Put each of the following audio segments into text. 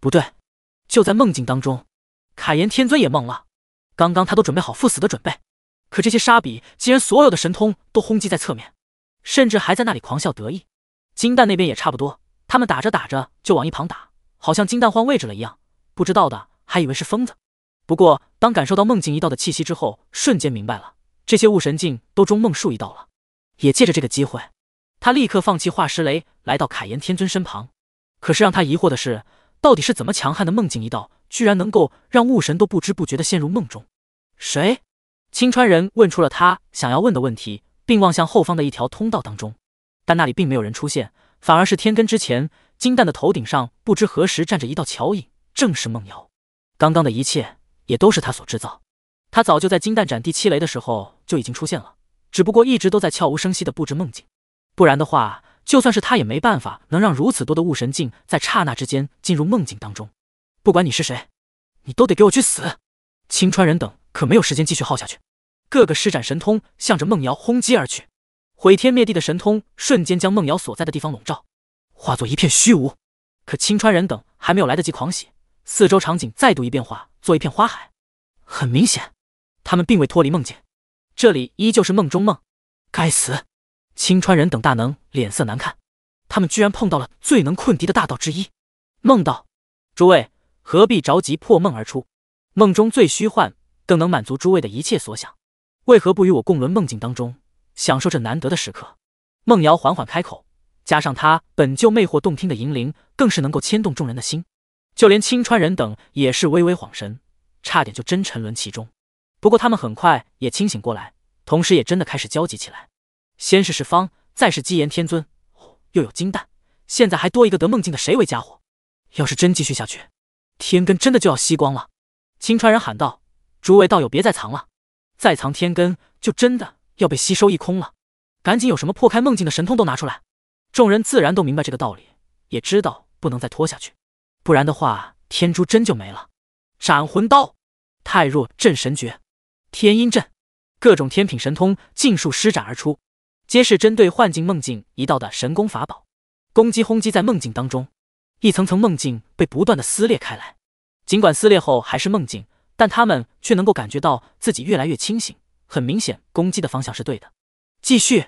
不对，就在梦境当中，凯岩天尊也懵了。刚刚他都准备好赴死的准备，可这些沙比竟然所有的神通都轰击在侧面，甚至还在那里狂笑得意。金蛋那边也差不多，他们打着打着就往一旁打，好像金蛋换位置了一样，不知道的还以为是疯子。不过当感受到梦境一道的气息之后，瞬间明白了，这些悟神境都中梦术一道了。也借着这个机会，他立刻放弃化石雷，来到凯岩天尊身旁。可是让他疑惑的是。到底是怎么强悍的梦境一道，居然能够让雾神都不知不觉的陷入梦中？谁？青川人问出了他想要问的问题，并望向后方的一条通道当中，但那里并没有人出现，反而是天根之前金蛋的头顶上，不知何时站着一道桥影，正是梦瑶。刚刚的一切也都是他所制造，他早就在金蛋斩地七雷的时候就已经出现了，只不过一直都在悄无声息的布置梦境，不然的话。就算是他也没办法，能让如此多的雾神境在刹那之间进入梦境当中。不管你是谁，你都得给我去死！青川人等可没有时间继续耗下去，各个施展神通，向着梦瑶轰击而去。毁天灭地的神通瞬间将梦瑶所在的地方笼罩，化作一片虚无。可青川人等还没有来得及狂喜，四周场景再度一变化，做一片花海。很明显，他们并未脱离梦境，这里依旧是梦中梦。该死！青川人等大能脸色难看，他们居然碰到了最能困敌的大道之一，梦道。诸位何必着急破梦而出？梦中最虚幻，更能满足诸位的一切所想。为何不与我共沦梦境当中，享受这难得的时刻？梦瑶缓缓开口，加上她本就魅惑动听的银铃，更是能够牵动众人的心。就连青川人等也是微微晃神，差点就真沉沦其中。不过他们很快也清醒过来，同时也真的开始焦急起来。先是是方，再是姬岩天尊，又有金蛋，现在还多一个得梦境的谁为家伙。要是真继续下去，天根真的就要吸光了。青川人喊道：“诸位道友，别再藏了，再藏天根就真的要被吸收一空了。赶紧有什么破开梦境的神通都拿出来！”众人自然都明白这个道理，也知道不能再拖下去，不然的话天珠真就没了。斩魂刀、太弱镇神诀、天阴阵，各种天品神通尽数施展而出。皆是针对幻境、梦境一道的神功法宝，攻击轰击在梦境当中，一层层梦境被不断的撕裂开来。尽管撕裂后还是梦境，但他们却能够感觉到自己越来越清醒。很明显，攻击的方向是对的。继续，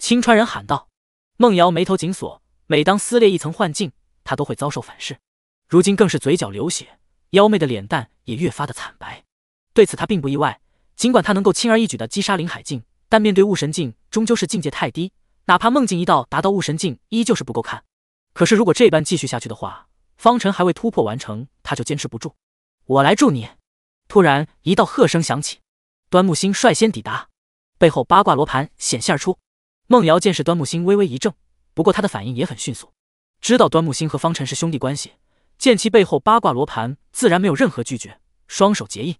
青川人喊道。孟瑶眉头紧锁，每当撕裂一层幻境，她都会遭受反噬。如今更是嘴角流血，妖媚的脸蛋也越发的惨白。对此他并不意外，尽管他能够轻而易举的击杀林海静。但面对悟神境，终究是境界太低，哪怕梦境一道达到悟神境，依旧是不够看。可是如果这般继续下去的话，方辰还未突破完成，他就坚持不住。我来助你！突然一道喝声响起，端木星率先抵达，背后八卦罗盘显现而出。梦瑶见是端木星，微微一怔，不过他的反应也很迅速，知道端木星和方辰是兄弟关系，见其背后八卦罗盘，自然没有任何拒绝，双手结印，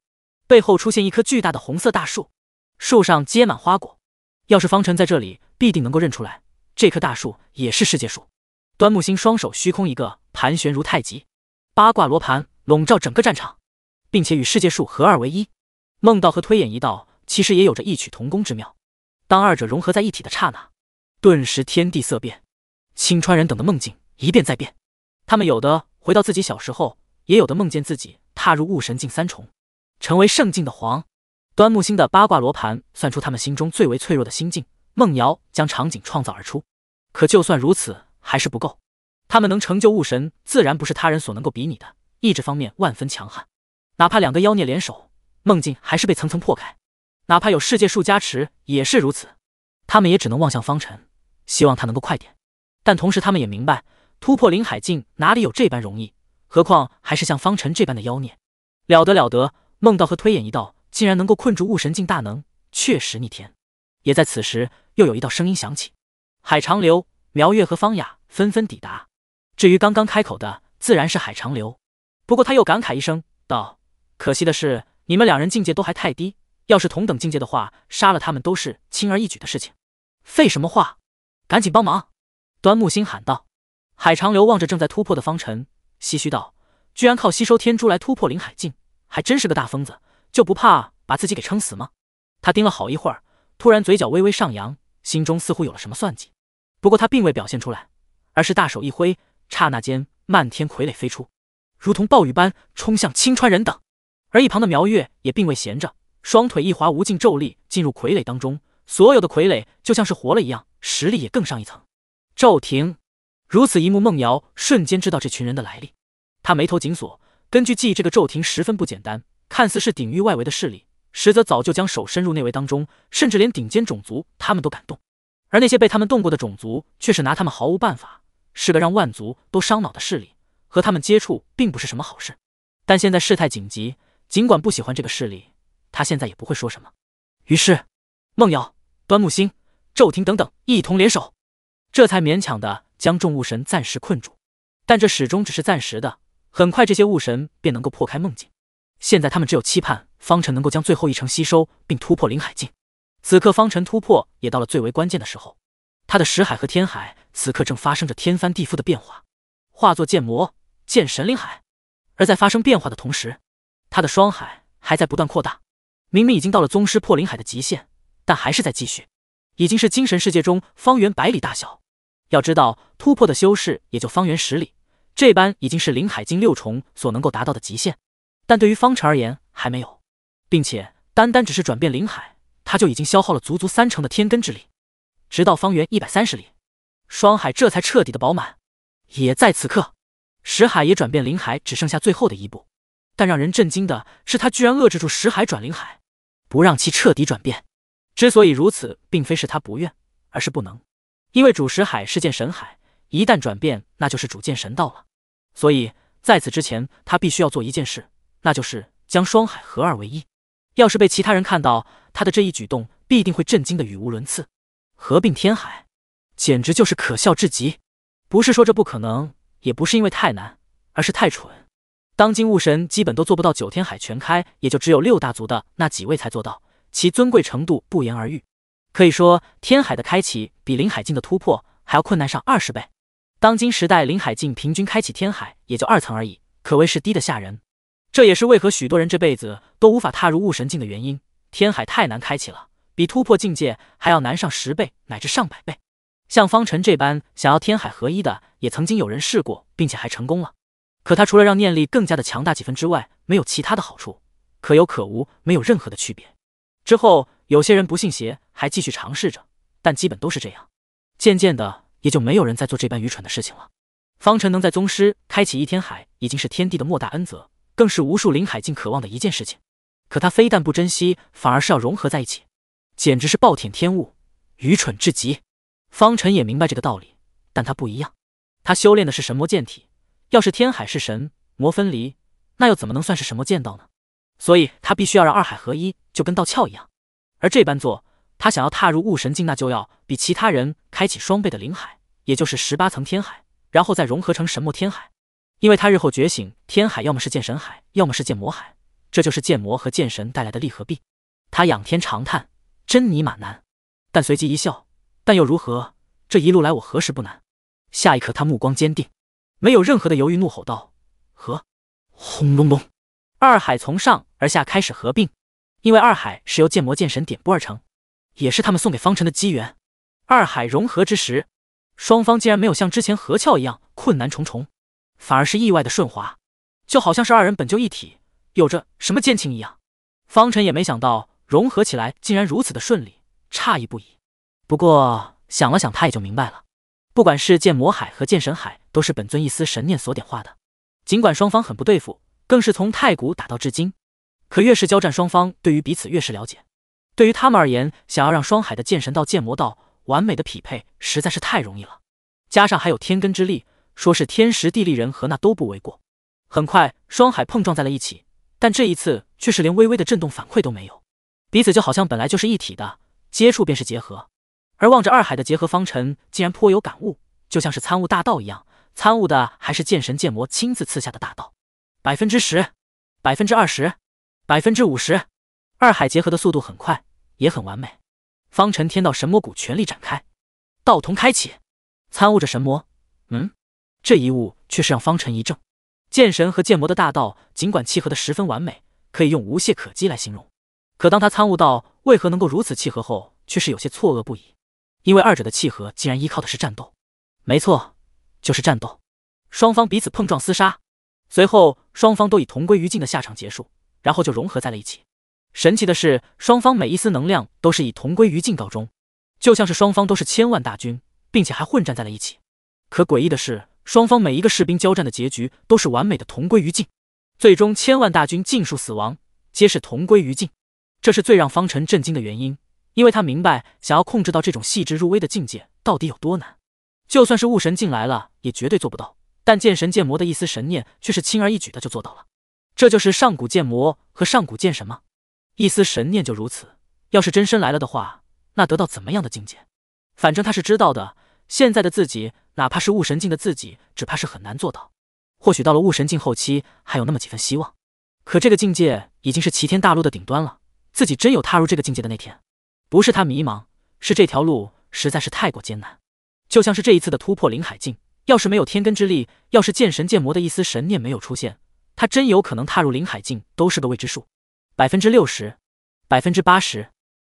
背后出现一棵巨大的红色大树。树上结满花果，要是方辰在这里，必定能够认出来。这棵大树也是世界树。端木星双手虚空一个盘旋如太极，八卦罗盘笼罩整个战场，并且与世界树合二为一。梦道和推演一道，其实也有着异曲同工之妙。当二者融合在一起的刹那，顿时天地色变。青川人等的梦境一变再变，他们有的回到自己小时候，也有的梦见自己踏入雾神境三重，成为圣境的皇。端木星的八卦罗盘算出他们心中最为脆弱的心境，梦瑶将场景创造而出。可就算如此，还是不够。他们能成就雾神，自然不是他人所能够比拟的。意志方面万分强悍，哪怕两个妖孽联手，梦境还是被层层破开。哪怕有世界树加持也是如此，他们也只能望向方辰，希望他能够快点。但同时，他们也明白突破林海境哪里有这般容易，何况还是像方辰这般的妖孽。了得了得，梦道和推演一道。竟然能够困住雾神境大能，确实逆天。也在此时，又有一道声音响起。海长流、苗月和方雅纷纷抵达。至于刚刚开口的，自然是海长流。不过他又感慨一声道：“可惜的是，你们两人境界都还太低。要是同等境界的话，杀了他们都是轻而易举的事情。”废什么话？赶紧帮忙！端木星喊道。海长流望着正在突破的方辰，唏嘘道：“居然靠吸收天珠来突破灵海境，还真是个大疯子。”就不怕把自己给撑死吗？他盯了好一会儿，突然嘴角微微上扬，心中似乎有了什么算计。不过他并未表现出来，而是大手一挥，刹那间漫天傀儡飞出，如同暴雨般冲向青川人等。而一旁的苗月也并未闲着，双腿一滑，无尽咒力进入傀儡当中，所有的傀儡就像是活了一样，实力也更上一层。骤停，如此一幕，梦瑶瞬间知道这群人的来历。他眉头紧锁，根据记忆，这个骤停十分不简单。看似是鼎域外围的势力，实则早就将手伸入内围当中，甚至连顶尖种族他们都敢动，而那些被他们动过的种族却是拿他们毫无办法，是个让万族都伤脑的势力。和他们接触并不是什么好事，但现在事态紧急，尽管不喜欢这个势力，他现在也不会说什么。于是，梦瑶、端木星、骤庭等等一同联手，这才勉强的将众物神暂时困住，但这始终只是暂时的，很快这些物神便能够破开梦境。现在他们只有期盼方辰能够将最后一程吸收，并突破灵海境。此刻方辰突破也到了最为关键的时候，他的识海和天海此刻正发生着天翻地覆的变化，化作剑魔、剑神灵海。而在发生变化的同时，他的双海还在不断扩大。明明已经到了宗师破灵海的极限，但还是在继续，已经是精神世界中方圆百里大小。要知道，突破的修士也就方圆十里，这般已经是灵海境六重所能够达到的极限。但对于方辰而言还没有，并且单单只是转变林海，他就已经消耗了足足三成的天根之力，直到方圆一百三十里，双海这才彻底的饱满。也在此刻，石海也转变林海，只剩下最后的一步。但让人震惊的是，他居然遏制住石海转林海，不让其彻底转变。之所以如此，并非是他不愿，而是不能，因为主石海是剑神海，一旦转变，那就是主剑神道了。所以在此之前，他必须要做一件事。那就是将双海合二为一，要是被其他人看到他的这一举动，必定会震惊的语无伦次。合并天海，简直就是可笑至极。不是说这不可能，也不是因为太难，而是太蠢。当今雾神基本都做不到九天海全开，也就只有六大族的那几位才做到，其尊贵程度不言而喻。可以说，天海的开启比林海境的突破还要困难上二十倍。当今时代，林海境平均开启天海也就二层而已，可谓是低的吓人。这也是为何许多人这辈子都无法踏入悟神境的原因，天海太难开启了，比突破境界还要难上十倍乃至上百倍。像方辰这般想要天海合一的，也曾经有人试过，并且还成功了。可他除了让念力更加的强大几分之外，没有其他的好处，可有可无，没有任何的区别。之后有些人不信邪，还继续尝试着，但基本都是这样。渐渐的，也就没有人再做这般愚蠢的事情了。方辰能在宗师开启一天海，已经是天地的莫大恩泽。更是无数林海境渴望的一件事情，可他非但不珍惜，反而是要融合在一起，简直是暴殄天物，愚蠢至极。方辰也明白这个道理，但他不一样，他修炼的是神魔剑体，要是天海是神魔分离，那又怎么能算是神魔剑道呢？所以，他必须要让二海合一，就跟道窍一样。而这般做，他想要踏入悟神境，那就要比其他人开启双倍的林海，也就是十八层天海，然后再融合成神魔天海。因为他日后觉醒天海，要么是剑神海，要么是剑魔海，这就是剑魔和剑神带来的利和弊。他仰天长叹，真尼玛难！但随即一笑，但又如何？这一路来我何时不难？下一刻，他目光坚定，没有任何的犹豫，怒吼道：“合！”轰隆隆，二海从上而下开始合并，因为二海是由剑魔、剑神点拨而成，也是他们送给方辰的机缘。二海融合之时，双方竟然没有像之前合窍一样困难重重。反而是意外的顺滑，就好像是二人本就一体，有着什么奸情一样。方辰也没想到融合起来竟然如此的顺利，诧异不已。不过想了想，他也就明白了，不管是剑魔海和剑神海，都是本尊一丝神念所点化的。尽管双方很不对付，更是从太古打到至今，可越是交战，双方对于彼此越是了解。对于他们而言，想要让双海的剑神道、剑魔道完美的匹配，实在是太容易了。加上还有天根之力。说是天时地利人和，那都不为过。很快，双海碰撞在了一起，但这一次却是连微微的震动反馈都没有，彼此就好像本来就是一体的，接触便是结合。而望着二海的结合，方辰竟然颇有感悟，就像是参悟大道一样，参悟的还是剑神剑魔亲自赐下的大道。百分之十，百分之二十，百分之五十，二海结合的速度很快，也很完美。方辰天道神魔谷全力展开，道瞳开启，参悟着神魔，嗯。这一物却是让方辰一怔，剑神和剑魔的大道尽管契合的十分完美，可以用无懈可击来形容。可当他参悟到为何能够如此契合后，却是有些错愕不已，因为二者的契合竟然依靠的是战斗，没错，就是战斗。双方彼此碰撞厮杀，随后双方都以同归于尽的下场结束，然后就融合在了一起。神奇的是，双方每一丝能量都是以同归于尽告终，就像是双方都是千万大军，并且还混战在了一起。可诡异的是。双方每一个士兵交战的结局都是完美的同归于尽，最终千万大军尽数死亡，皆是同归于尽。这是最让方辰震惊的原因，因为他明白想要控制到这种细致入微的境界到底有多难。就算是雾神进来了，也绝对做不到。但剑神剑魔的一丝神念却是轻而易举的就做到了。这就是上古剑魔和上古剑神吗？一丝神念就如此，要是真身来了的话，那得到怎么样的境界？反正他是知道的。现在的自己，哪怕是悟神境的自己，只怕是很难做到。或许到了悟神境后期，还有那么几分希望。可这个境界已经是齐天大陆的顶端了，自己真有踏入这个境界的那天？不是他迷茫，是这条路实在是太过艰难。就像是这一次的突破灵海境，要是没有天根之力，要是剑神剑魔的一丝神念没有出现，他真有可能踏入灵海境都是个未知数。百分之六十，百分之八十，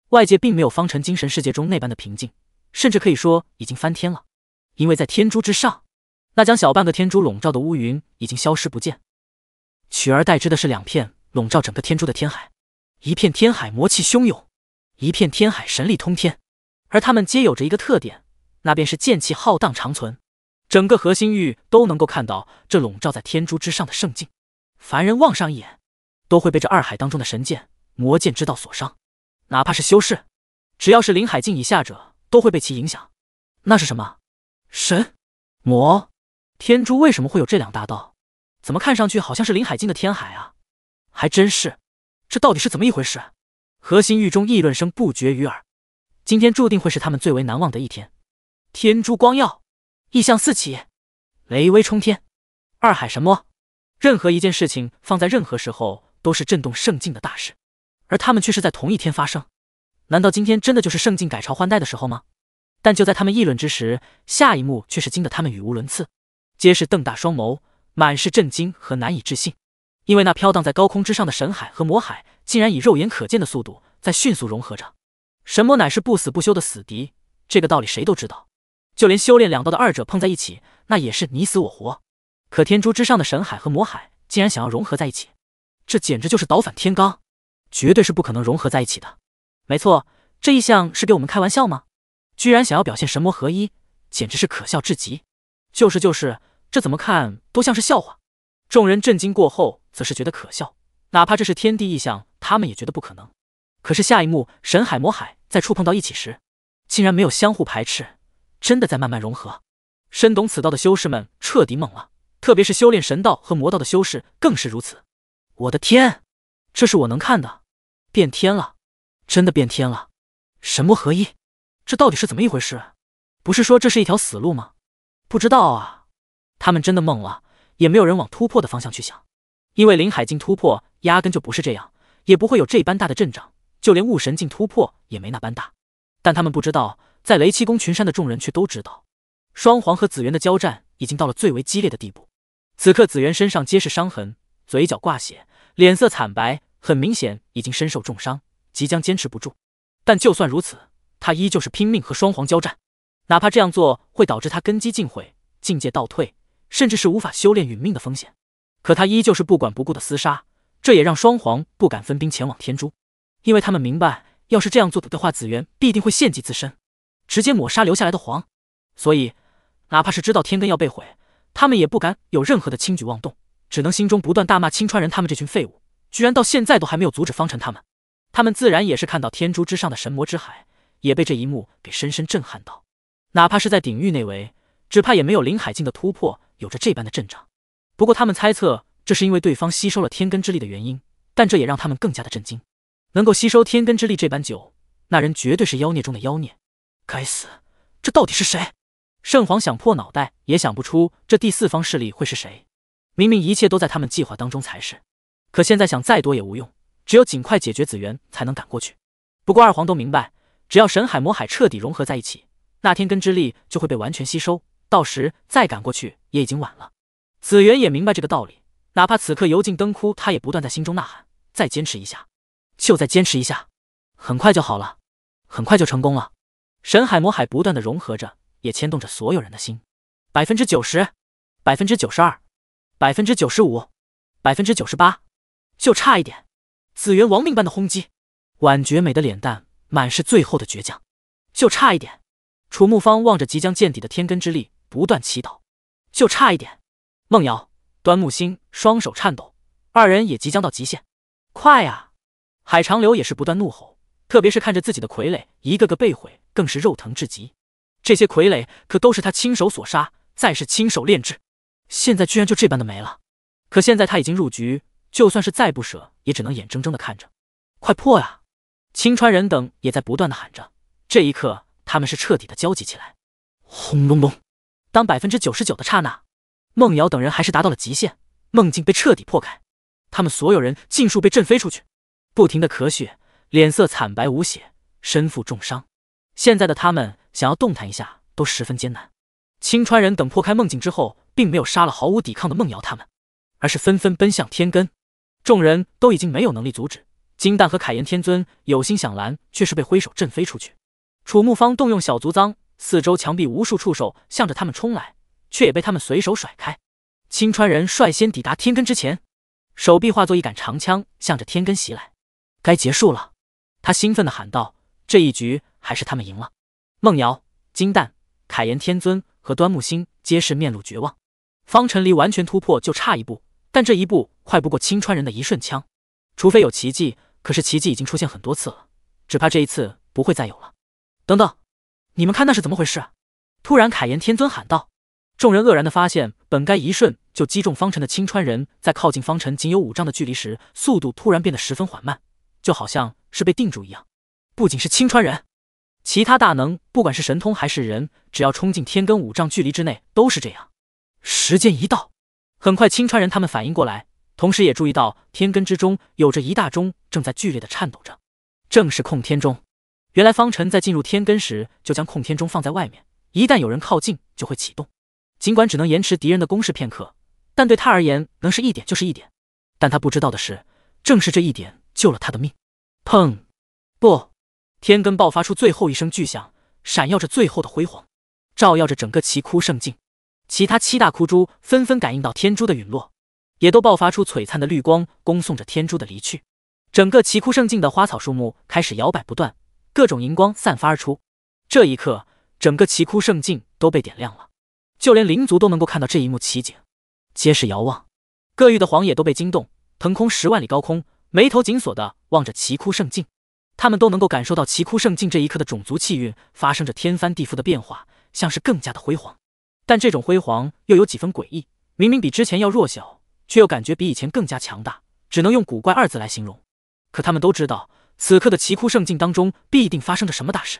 外界并没有方辰精神世界中那般的平静。甚至可以说已经翻天了，因为在天珠之上，那将小半个天珠笼罩的乌云已经消失不见，取而代之的是两片笼罩整个天珠的天海，一片天海魔气汹涌，一片天海神力通天，而他们皆有着一个特点，那便是剑气浩荡长存，整个核心域都能够看到这笼罩在天珠之上的圣境，凡人望上一眼，都会被这二海当中的神剑、魔剑之道所伤，哪怕是修士，只要是灵海境以下者。都会被其影响，那是什么？神魔天珠为什么会有这两大道？怎么看上去好像是林海境的天海啊？还真是，这到底是怎么一回事？核心狱中议论声不绝于耳。今天注定会是他们最为难忘的一天。天珠光耀，异象四起，雷威冲天，二海神魔。任何一件事情放在任何时候都是震动圣境的大事，而他们却是在同一天发生。难道今天真的就是圣境改朝换代的时候吗？但就在他们议论之时，下一幕却是惊得他们语无伦次，皆是瞪大双眸，满是震惊和难以置信。因为那飘荡在高空之上的神海和魔海，竟然以肉眼可见的速度在迅速融合着。神魔乃是不死不休的死敌，这个道理谁都知道。就连修炼两道的二者碰在一起，那也是你死我活。可天珠之上的神海和魔海竟然想要融合在一起，这简直就是倒反天罡，绝对是不可能融合在一起的。没错，这意象是给我们开玩笑吗？居然想要表现神魔合一，简直是可笑至极！就是就是，这怎么看都像是笑话。众人震惊过后，则是觉得可笑，哪怕这是天地意象，他们也觉得不可能。可是下一幕，神海魔海在触碰到一起时，竟然没有相互排斥，真的在慢慢融合。深懂此道的修士们彻底懵了，特别是修炼神道和魔道的修士更是如此。我的天，这是我能看的，变天了！真的变天了，神魔合一，这到底是怎么一回事？不是说这是一条死路吗？不知道啊，他们真的懵了，也没有人往突破的方向去想，因为灵海境突破压根就不是这样，也不会有这般大的阵仗，就连雾神境突破也没那般大。但他们不知道，在雷七宫群山的众人却都知道，双皇和紫元的交战已经到了最为激烈的地步。此刻，紫元身上皆是伤痕，嘴角挂血，脸色惨白，很明显已经身受重伤。即将坚持不住，但就算如此，他依旧是拼命和双皇交战，哪怕这样做会导致他根基尽毁、境界倒退，甚至是无法修炼殒命的风险，可他依旧是不管不顾的厮杀。这也让双皇不敢分兵前往天珠，因为他们明白，要是这样做的话，紫元必定会献祭自身，直接抹杀留下来的皇。所以，哪怕是知道天根要被毁，他们也不敢有任何的轻举妄动，只能心中不断大骂青川人他们这群废物，居然到现在都还没有阻止方辰他们。他们自然也是看到天珠之上的神魔之海，也被这一幕给深深震撼到。哪怕是在鼎域内围，只怕也没有林海境的突破有着这般的阵仗。不过他们猜测，这是因为对方吸收了天根之力的原因。但这也让他们更加的震惊，能够吸收天根之力这般久，那人绝对是妖孽中的妖孽。该死，这到底是谁？圣皇想破脑袋也想不出这第四方势力会是谁。明明一切都在他们计划当中才是，可现在想再多也无用。只有尽快解决紫渊，才能赶过去。不过二皇都明白，只要神海魔海彻底融合在一起，那天根之力就会被完全吸收，到时再赶过去也已经晚了。紫渊也明白这个道理，哪怕此刻油尽灯枯，他也不断在心中呐喊：“再坚持一下，就再坚持一下，很快就好了，很快就成功了。”神海魔海不断的融合着，也牵动着所有人的心。百分之九十，百分之九十二，百分之九十五，百分之九十八，就差一点。紫园亡命般的轰击，婉绝美的脸蛋满是最后的倔强，就差一点。楚慕芳望着即将见底的天根之力，不断祈祷，就差一点。梦瑶、端木星双手颤抖，二人也即将到极限。快呀！海长流也是不断怒吼，特别是看着自己的傀儡一个个被毁，更是肉疼至极。这些傀儡可都是他亲手所杀，再是亲手炼制，现在居然就这般的没了。可现在他已经入局。就算是再不舍，也只能眼睁睁的看着。快破呀！青川人等也在不断的喊着。这一刻，他们是彻底的焦急起来。轰隆隆！当百分之九十九的刹那，梦瑶等人还是达到了极限，梦境被彻底破开，他们所有人尽数被震飞出去，不停的咳血，脸色惨白无血，身负重伤。现在的他们想要动弹一下都十分艰难。青川人等破开梦境之后，并没有杀了毫无抵抗的梦瑶他们，而是纷纷奔向天根。众人都已经没有能力阻止，金蛋和凯炎天尊有心想拦，却是被挥手震飞出去。楚木方动用小足脏，四周墙壁无数触手向着他们冲来，却也被他们随手甩开。青川人率先抵达天根之前，手臂化作一杆长枪，向着天根袭来。该结束了，他兴奋地喊道：“这一局还是他们赢了。”梦瑶、金蛋、凯炎天尊和端木星皆是面露绝望。方辰离完全突破，就差一步。但这一步快不过青川人的一瞬枪，除非有奇迹。可是奇迹已经出现很多次了，只怕这一次不会再有了。等等，你们看那是怎么回事？突然，凯炎天尊喊道。众人愕然的发现，本该一瞬就击中方辰的青川人，在靠近方辰仅有五丈的距离时，速度突然变得十分缓慢，就好像是被定住一样。不仅是青川人，其他大能，不管是神通还是人，只要冲进天根五丈距离之内，都是这样。时间一到。很快，青川人他们反应过来，同时也注意到天根之中有着一大钟正在剧烈的颤抖着，正是控天钟。原来方辰在进入天根时就将控天钟放在外面，一旦有人靠近就会启动。尽管只能延迟敌人的攻势片刻，但对他而言能是一点就是一点。但他不知道的是，正是这一点救了他的命。砰！不，天根爆发出最后一声巨响，闪耀着最后的辉煌，照耀着整个奇窟圣境。其他七大枯珠纷纷感应到天珠的陨落，也都爆发出璀璨的绿光，恭送着天珠的离去。整个奇枯圣境的花草树木开始摇摆不断，各种荧光散发而出。这一刻，整个奇枯圣境都被点亮了，就连灵族都能够看到这一幕奇景，皆是遥望。各域的皇也都被惊动，腾空十万里高空，眉头紧锁的望着奇枯圣境。他们都能够感受到奇枯圣境这一刻的种族气运发生着天翻地覆的变化，像是更加的辉煌。但这种辉煌又有几分诡异，明明比之前要弱小，却又感觉比以前更加强大，只能用古怪二字来形容。可他们都知道，此刻的奇枯圣境当中必定发生着什么大事。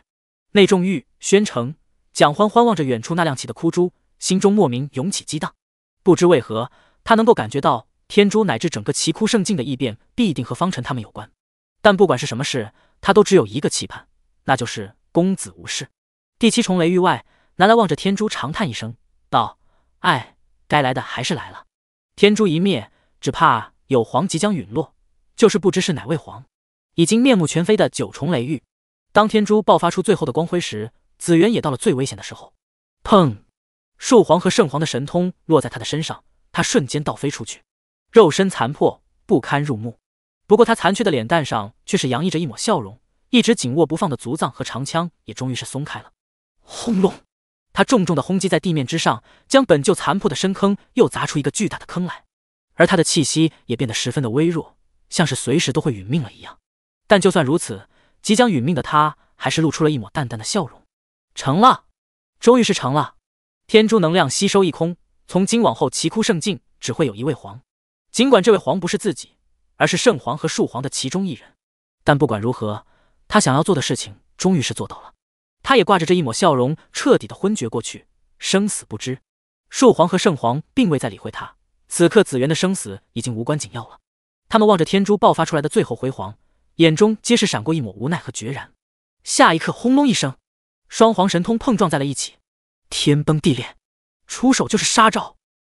内重玉、宣城、蒋欢欢望着远处那亮起的枯珠，心中莫名涌起激荡。不知为何，他能够感觉到天珠乃至整个奇枯圣境的异变必定和方辰他们有关。但不管是什么事，他都只有一个期盼，那就是公子无事。第七重雷域外。南来望着天珠，长叹一声，道：“哎，该来的还是来了。天珠一灭，只怕有皇即将陨落，就是不知是哪位皇。已经面目全非的九重雷狱，当天珠爆发出最后的光辉时，紫元也到了最危险的时候。砰！树皇和圣皇的神通落在他的身上，他瞬间倒飞出去，肉身残破不堪入目。不过他残缺的脸蛋上却是洋溢着一抹笑容，一直紧握不放的足藏和长枪也终于是松开了。轰隆！”他重重的轰击在地面之上，将本就残破的深坑又砸出一个巨大的坑来，而他的气息也变得十分的微弱，像是随时都会殒命了一样。但就算如此，即将殒命的他还是露出了一抹淡淡的笑容。成了，终于是成了！天珠能量吸收一空，从今往后，奇枯圣境只会有一位皇。尽管这位皇不是自己，而是圣皇和树皇的其中一人，但不管如何，他想要做的事情终于是做到了。他也挂着这一抹笑容，彻底的昏厥过去，生死不知。树皇和圣皇并未再理会他，此刻紫渊的生死已经无关紧要了。他们望着天珠爆发出来的最后辉煌，眼中皆是闪过一抹无奈和决然。下一刻，轰隆一声，双皇神通碰撞在了一起，天崩地裂，出手就是杀招。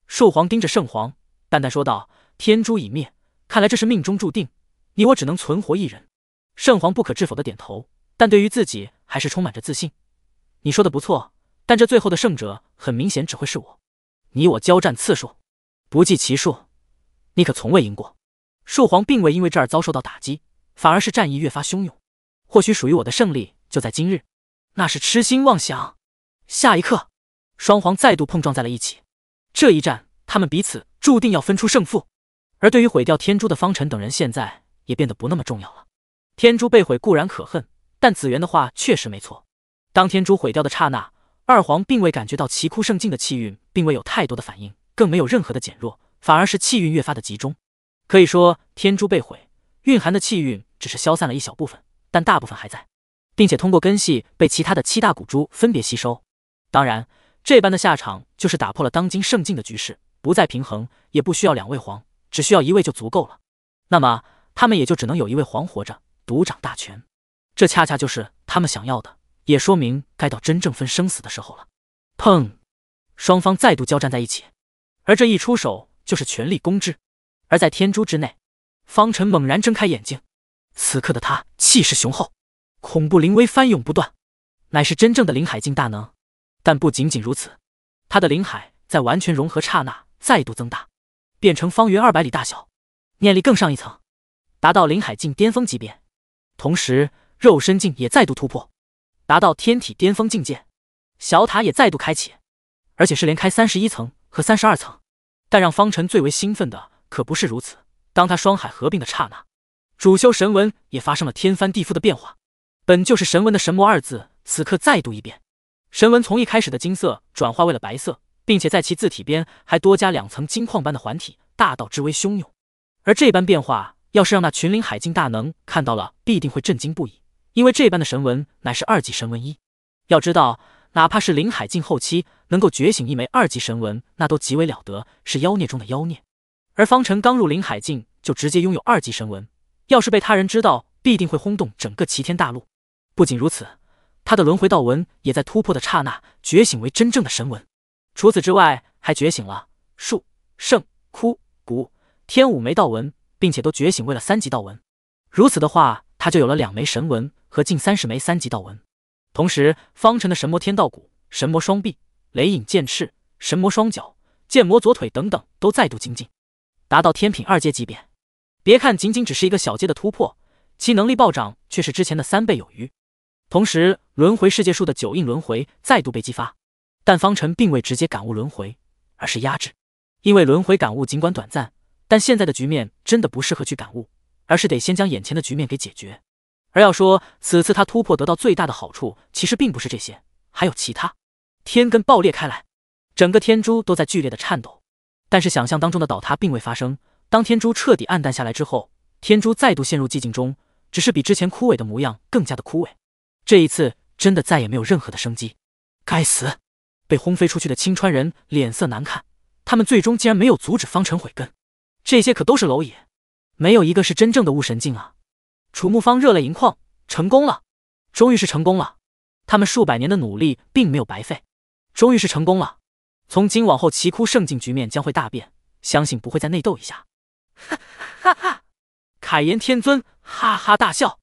树皇盯着圣皇，淡淡说道：“天珠已灭，看来这是命中注定，你我只能存活一人。”圣皇不可置否的点头，但对于自己。还是充满着自信。你说的不错，但这最后的胜者很明显只会是我。你我交战次数不计其数，你可从未赢过。树皇并未因为这儿遭受到打击，反而是战意越发汹涌。或许属于我的胜利就在今日。那是痴心妄想。下一刻，双皇再度碰撞在了一起。这一战，他们彼此注定要分出胜负。而对于毁掉天珠的方辰等人，现在也变得不那么重要了。天珠被毁固然可恨。但紫园的话确实没错。当天珠毁掉的刹那，二皇并未感觉到奇枯圣境的气运，并未有太多的反应，更没有任何的减弱，反而是气运越发的集中。可以说，天珠被毁，蕴含的气运只是消散了一小部分，但大部分还在，并且通过根系被其他的七大古珠分别吸收。当然，这般的下场就是打破了当今圣境的局势，不再平衡，也不需要两位皇，只需要一位就足够了。那么，他们也就只能有一位皇活着，独掌大权。这恰恰就是他们想要的，也说明该到真正分生死的时候了。砰！双方再度交战在一起，而这一出手就是全力攻之。而在天珠之内，方辰猛然睁开眼睛，此刻的他气势雄厚，恐怖灵威翻涌不断，乃是真正的灵海境大能。但不仅仅如此，他的灵海在完全融合刹那再度增大，变成方圆二百里大小，念力更上一层，达到灵海境巅峰级别，同时。肉身境也再度突破，达到天体巅峰境界，小塔也再度开启，而且是连开三十一层和三十二层。但让方辰最为兴奋的可不是如此，当他双海合并的刹那，主修神文也发生了天翻地覆的变化。本就是神文的“神魔”二字，此刻再度一变，神文从一开始的金色转化为了白色，并且在其字体边还多加两层金矿般的环体，大道之威汹涌。而这般变化，要是让那群灵海境大能看到了，必定会震惊不已。因为这般的神纹乃是二级神纹一，要知道，哪怕是林海境后期能够觉醒一枚二级神纹，那都极为了得，是妖孽中的妖孽。而方辰刚入林海境，就直接拥有二级神纹，要是被他人知道，必定会轰动整个齐天大陆。不仅如此，他的轮回道纹也在突破的刹那觉醒为真正的神纹，除此之外，还觉醒了树、圣、枯、古、天五枚道纹，并且都觉醒为了三级道纹。如此的话，他就有了两枚神纹。和近三十枚三级道纹，同时方辰的神魔天道骨、神魔双臂、雷影剑翅、神魔双脚、剑魔左腿等等都再度精进，达到天品二阶级别。别看仅仅只是一个小阶的突破，其能力暴涨却是之前的三倍有余。同时轮回世界树的九印轮回再度被激发，但方辰并未直接感悟轮回，而是压制，因为轮回感悟尽管短暂，但现在的局面真的不适合去感悟，而是得先将眼前的局面给解决。而要说此次他突破得到最大的好处，其实并不是这些，还有其他。天根爆裂开来，整个天珠都在剧烈的颤抖，但是想象当中的倒塌并未发生。当天珠彻底暗淡下来之后，天珠再度陷入寂静中，只是比之前枯萎的模样更加的枯萎。这一次真的再也没有任何的生机。该死！被轰飞出去的青川人脸色难看，他们最终竟然没有阻止方程毁根。这些可都是蝼蚁，没有一个是真正的悟神境啊！楚慕芳热泪盈眶，成功了，终于是成功了，他们数百年的努力并没有白费，终于是成功了。从今往后，奇枯胜境局面将会大变，相信不会再内斗一下。哈哈哈！凯颜天尊哈哈大笑，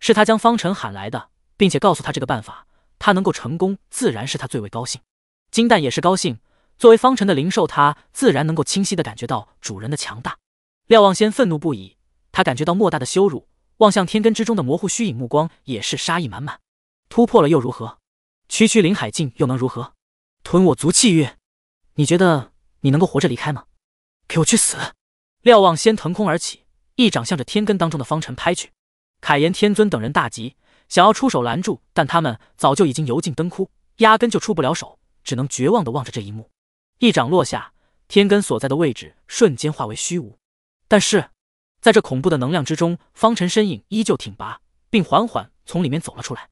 是他将方辰喊来的，并且告诉他这个办法，他能够成功，自然是他最为高兴。金蛋也是高兴，作为方辰的灵兽，他自然能够清晰的感觉到主人的强大。廖望先愤怒不已，他感觉到莫大的羞辱。望向天根之中的模糊虚影，目光也是杀意满满。突破了又如何？区区林海境又能如何？吞我族气运？你觉得你能够活着离开吗？给我去死！廖望先腾空而起，一掌向着天根当中的方尘拍去。凯炎天尊等人大急，想要出手拦住，但他们早就已经油尽灯枯，压根就出不了手，只能绝望的望着这一幕。一掌落下，天根所在的位置瞬间化为虚无。但是……在这恐怖的能量之中，方辰身影依旧挺拔，并缓缓从里面走了出来。